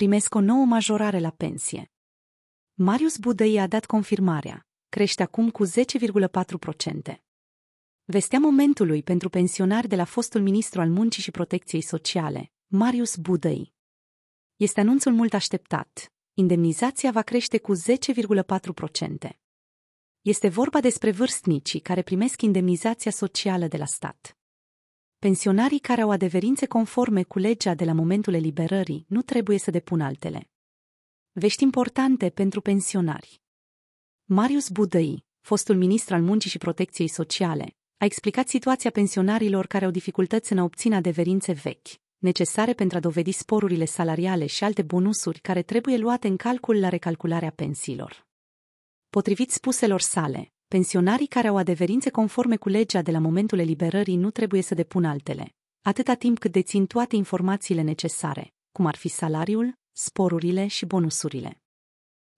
primesc o nouă majorare la pensie. Marius Budăi a dat confirmarea. Crește acum cu 10,4%. Vestea momentului pentru pensionari de la fostul ministru al muncii și protecției sociale, Marius Budăi. Este anunțul mult așteptat. Indemnizația va crește cu 10,4%. Este vorba despre vârstnicii care primesc indemnizația socială de la stat pensionarii care au adeverințe conforme cu legea de la momentul eliberării nu trebuie să depună altele. Vești importante pentru pensionari. Marius Budăi, fostul ministru al muncii și protecției sociale, a explicat situația pensionarilor care au dificultăți în a obține adeverințe vechi, necesare pentru a dovedi sporurile salariale și alte bonusuri care trebuie luate în calcul la recalcularea pensiilor. Potrivit spuselor sale, pensionarii care au adeverințe conforme cu legea de la momentul eliberării nu trebuie să depună altele, atâta timp cât dețin toate informațiile necesare, cum ar fi salariul, sporurile și bonusurile.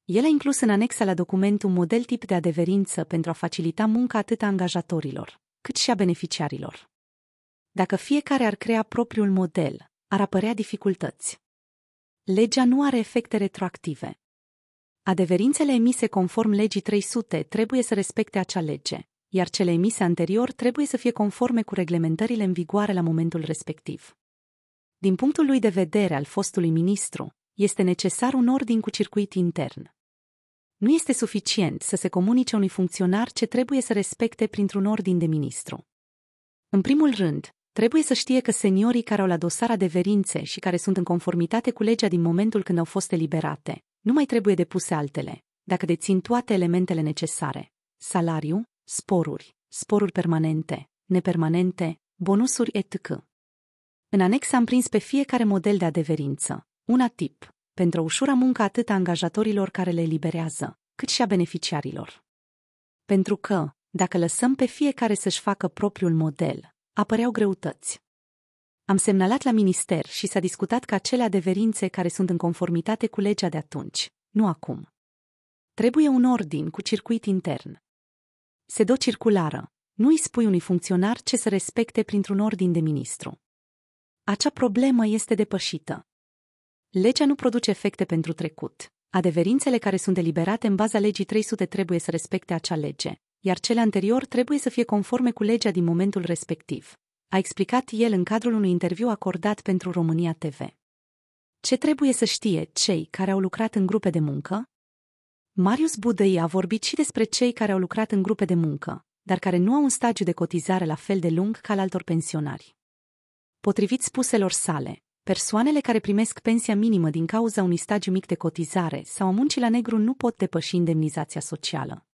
El a inclus în anexa la document un model tip de adeverință pentru a facilita munca atât a angajatorilor, cât și a beneficiarilor. Dacă fiecare ar crea propriul model, ar apărea dificultăți. Legea nu are efecte retroactive, Adeverințele emise conform legii 300 trebuie să respecte acea lege, iar cele emise anterior trebuie să fie conforme cu reglementările în vigoare la momentul respectiv. Din punctul lui de vedere al fostului ministru, este necesar un ordin cu circuit intern. Nu este suficient să se comunice unui funcționar ce trebuie să respecte printr-un ordin de ministru. În primul rând, trebuie să știe că seniorii care au la dosar adeverințe și care sunt în conformitate cu legea din momentul când au fost eliberate, nu mai trebuie depuse altele, dacă dețin toate elementele necesare. Salariu, sporuri, sporuri permanente, nepermanente, bonusuri etc. În anex am prins pe fiecare model de adeverință, una tip, pentru a ușura muncă atât a angajatorilor care le eliberează, cât și a beneficiarilor. Pentru că, dacă lăsăm pe fiecare să-și facă propriul model, apăreau greutăți am semnalat la minister și s-a discutat că acele adeverințe care sunt în conformitate cu legea de atunci, nu acum. Trebuie un ordin cu circuit intern. Se dă circulară. Nu îi spui unui funcționar ce să respecte printr-un ordin de ministru. Acea problemă este depășită. Legea nu produce efecte pentru trecut. Adeverințele care sunt deliberate în baza legii 300 trebuie să respecte acea lege, iar cele anterior trebuie să fie conforme cu legea din momentul respectiv a explicat el în cadrul unui interviu acordat pentru România TV. Ce trebuie să știe cei care au lucrat în grupe de muncă? Marius Budăi a vorbit și despre cei care au lucrat în grupe de muncă, dar care nu au un stagiu de cotizare la fel de lung ca al altor pensionari. Potrivit spuselor sale, persoanele care primesc pensia minimă din cauza unui stagiu mic de cotizare sau a muncii la negru nu pot depăși indemnizația socială.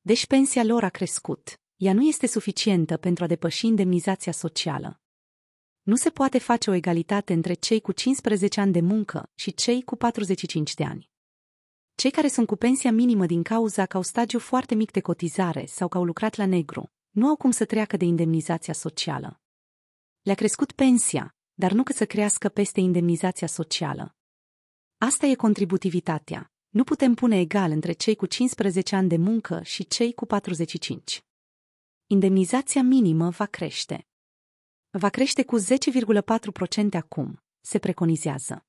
Deci pensia lor a crescut, ea nu este suficientă pentru a depăși indemnizația socială. Nu se poate face o egalitate între cei cu 15 ani de muncă și cei cu 45 de ani. Cei care sunt cu pensia minimă din cauza că au stagiu foarte mic de cotizare sau că au lucrat la negru, nu au cum să treacă de indemnizația socială. Le-a crescut pensia, dar nu că să crească peste indemnizația socială. Asta e contributivitatea. Nu putem pune egal între cei cu 15 ani de muncă și cei cu 45 indemnizația minimă va crește. Va crește cu 10,4% acum, se preconizează.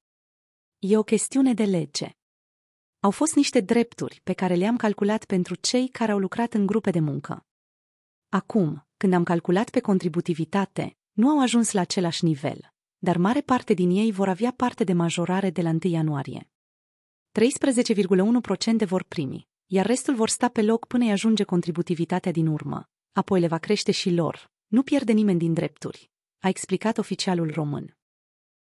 E o chestiune de lege. Au fost niște drepturi pe care le-am calculat pentru cei care au lucrat în grupe de muncă. Acum, când am calculat pe contributivitate, nu au ajuns la același nivel, dar mare parte din ei vor avea parte de majorare de la 1 ianuarie. 13,1% vor primi, iar restul vor sta pe loc până îi ajunge contributivitatea din urmă, apoi le va crește și lor. Nu pierde nimeni din drepturi, a explicat oficialul român.